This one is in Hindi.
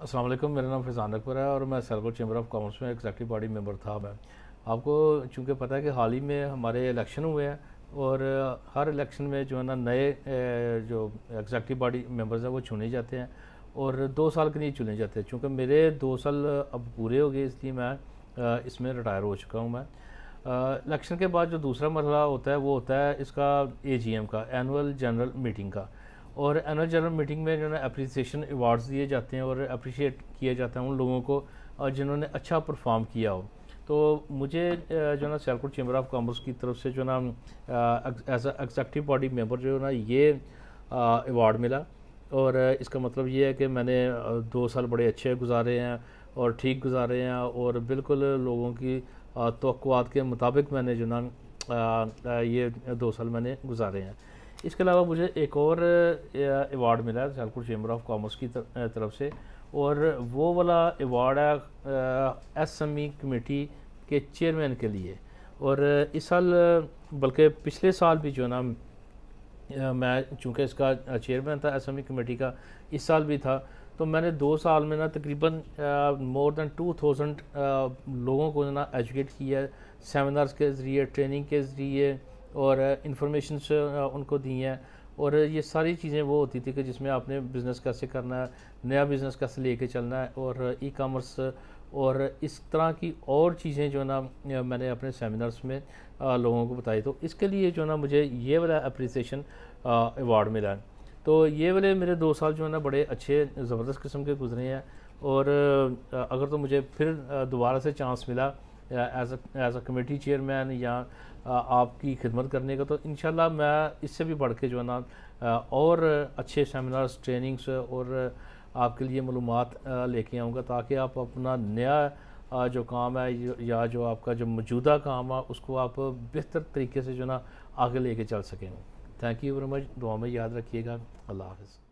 अस्सलाम वालेकुम मेरा नाम फैज़ान अकबर है और मैं सेल्बल चैम्बर ऑफ कॉमर्स में एग्जैक्टिव बॉडी मेंबर था मैं आपको चूँकि पता है कि हाल ही में हमारे इलेक्शन हुए हैं और हर इलेक्शन में जो है ना नए जो एग्जैक्टिव बॉडी मेंबर्स हैं वो चुने जाते हैं और दो साल के लिए चुने जाते हैं चूँकि मेरे दो साल अब पूरे हो गए इसलिए मैं इसमें रिटायर हो चुका हूँ मैं इलेक्शन के बाद जो दूसरा मरला होता है वो होता है इसका ए का एनअल जनरल मीटिंग का और एनुअल जनरल मीटिंग में जो है अप्रिसिएशन अवार्ड्स दिए जाते हैं और अप्रिशिएट किया जाता है उन लोगों को और जिन्होंने अच्छा परफॉर्म किया हो तो मुझे जो है ना सियालकोट चैम्बर ऑफ कॉमर्स की तरफ से जो है ना एज एग्जैक्टिव बॉडी मेम्बर जो है ना ये अवार्ड मिला और इसका मतलब ये है कि मैंने दो साल बड़े अच्छे गुजारे हैं और ठीक गुजारे हैं और बिल्कुल लोगों की तो के मुताबिक मैंने जो ना ये दो साल मैंने गुजारे हैं इसके अलावा मुझे एक और अवार्ड मिला सियालकोट चैम्बर ऑफ कॉमर्स की तरफ से और वो वाला अवार्ड है एस एम ई कमेटी के चेयरमैन के लिए और इस साल बल्कि पिछले साल भी जो ना मैं चूँकि इसका चेयरमैन था एस एम ई कमेटी का इस साल भी था तो मैंने दो साल में ना तकरीबन मोर देन टू थाउजेंड लोगों को ना एजुकेट किया सेमिनार्स के ज़रिए ट्रेनिंग के ज़रिए और इन्फॉर्मेशन उनको दी हैं और ये सारी चीज़ें वो होती थी कि जिसमें आपने बिज़नेस कैसे करना है नया बिज़नेस कैसे लेके चलना है और ई कामर्स और इस तरह की और चीज़ें जो ना मैंने अपने सेमिनार्स में लोगों को बताई तो इसके लिए जो ना मुझे ये वाला अप्रिसिएशन अवार्ड मिला है तो ये वाले मेरे दो साल जो है ना बड़े अच्छे ज़बरदस्त किस्म के गुजरे हैं और अगर तो मुझे फिर दोबारा से चांस मिला as as a committee chairman या आपकी खिदमत करने का तो इन मैं इससे भी बढ़ के जो है ना और अच्छे सेमिनार्स ट्रेनिंग्स और आपके लिए मालूम लेके आऊँगा ताकि आप अपना नया जो काम है या जो आपका जो मौजूदा काम है उसको आप बेहतर तरीके से जो ना आगे लेके चल सकें थैंक यू वेरी मच दुआ में याद रखिएगा अल्लाह हाफ़